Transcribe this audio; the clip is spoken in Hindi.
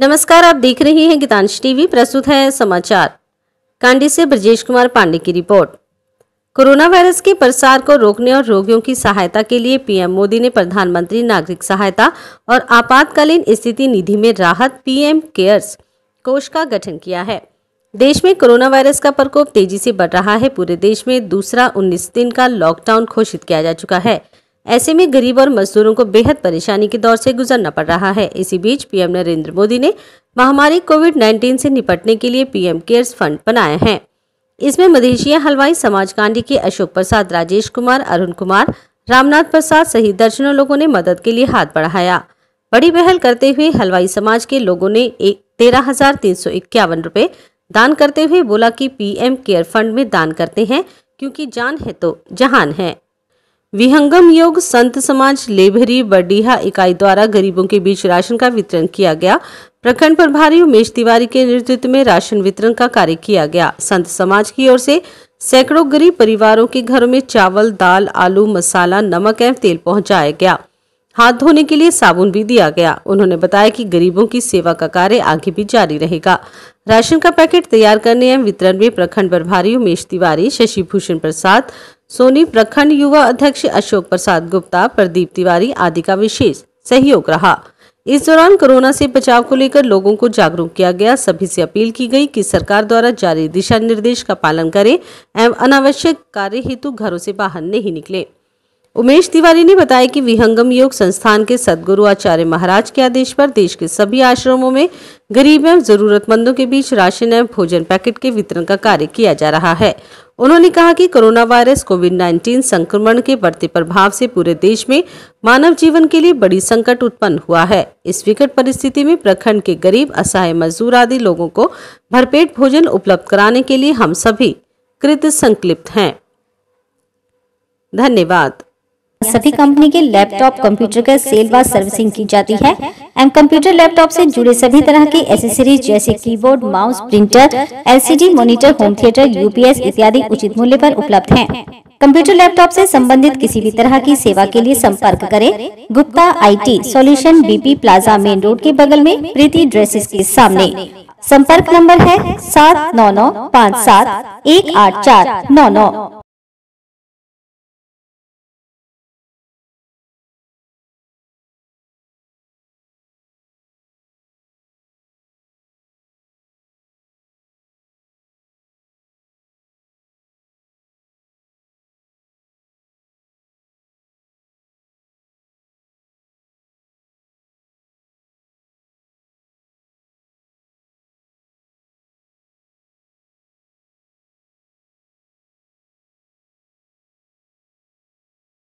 नमस्कार आप देख रहे हैं गीतांश टीवी प्रस्तुत है समाचार कांडी से ब्रजेश कुमार पांडे की रिपोर्ट कोरोना वायरस के प्रसार को रोकने और रोगियों की सहायता के लिए पीएम मोदी ने प्रधानमंत्री नागरिक सहायता और आपातकालीन स्थिति निधि में राहत पीएम केयर्स कोष का गठन किया है देश में कोरोना वायरस का प्रकोप तेजी से बढ़ रहा है पूरे देश में दूसरा उन्नीस दिन का लॉकडाउन घोषित किया जा चुका है ऐसे में गरीब और मजदूरों को बेहद परेशानी के दौर से गुजरना पड़ रहा है इसी बीच पीएम नरेंद्र मोदी ने महामारी कोविड 19 से निपटने के लिए पीएम केयर्स फंड बनाए हैं इसमें मधेशिया हलवाई समाज कांडी के अशोक प्रसाद राजेश कुमार अरुण कुमार रामनाथ प्रसाद सहित दर्जनों लोगों ने मदद के लिए हाथ बढ़ाया बड़ी पहल करते हुए हलवाई समाज के लोगों ने एक तेरह हजार तीन सौ इक्यावन दान करते हुए बोला कि पीएम केयर फंड में दान करते हैं क्योंकि जान है तो जहान है विहंगम योग संत समाज लेभरी बडीहा इकाई द्वारा गरीबों के बीच राशन का वितरण किया गया प्रखंड प्रभारी उमेश तिवारी के नेतृत्व में राशन वितरण का कार्य किया गया संत समाज की ओर से सैकड़ों गरीब परिवारों के घरों में चावल दाल आलू मसाला नमक एवं तेल पहुंचाया गया हाथ धोने के लिए साबुन भी दिया गया उन्होंने बताया कि गरीबों की सेवा का कार्य आगे भी जारी रहेगा राशन का पैकेट तैयार करने एवं वितरण में प्रखंड प्रभारी उमेश तिवारी शशि भूषण प्रसाद सोनी प्रखंड युवा अध्यक्ष अशोक प्रसाद गुप्ता प्रदीप तिवारी आदि का विशेष सहयोग रहा इस दौरान कोरोना से बचाव को लेकर लोगों को जागरूक किया गया सभी से अपील की गई कि सरकार द्वारा जारी दिशा निर्देश का पालन करें एवं अनावश्यक कार्य हेतु घरों से बाहर नहीं निकले उमेश तिवारी ने बताया कि विहंगम योग संस्थान के सदगुरु आचार्य महाराज के आदेश पर देश के सभी आश्रमों में गरीब एवं जरूरतमंदों के बीच राशन एवं भोजन पैकेट के वितरण का कार्य किया जा रहा है उन्होंने कहा कि कोरोना वायरस कोविड 19 संक्रमण के बढ़ते प्रभाव से पूरे देश में मानव जीवन के लिए बड़ी संकट उत्पन्न हुआ है इस विकट परिस्थिति में प्रखंड के गरीब असहाय मजदूर आदि लोगों को भरपेट भोजन उपलब्ध कराने के लिए हम सभी कृत संकलिप्त हैं धन्यवाद सभी कंपनी के लैपटॉप कंप्यूटर का सेल व सर्विसिंग की जाती है एम कंप्यूटर लैपटॉप से जुड़े सभी तरह के एसेसरीज जैसे keyboard, mouse printer LCD, monitor home theatre UPS इत्यादि उचित मूल्य पर उपलब्ध हैं। कंप्यूटर लैपटॉप से संबंधित किसी भी तरह की सेवा के लिए संपर्क करें Gupta IT solution BP plaza main road के बगल में प्रीति ड्रेसेस के सामने संपर्क नंबर है सात नौ नौ पाँच सात एक आठ चार नौ नौ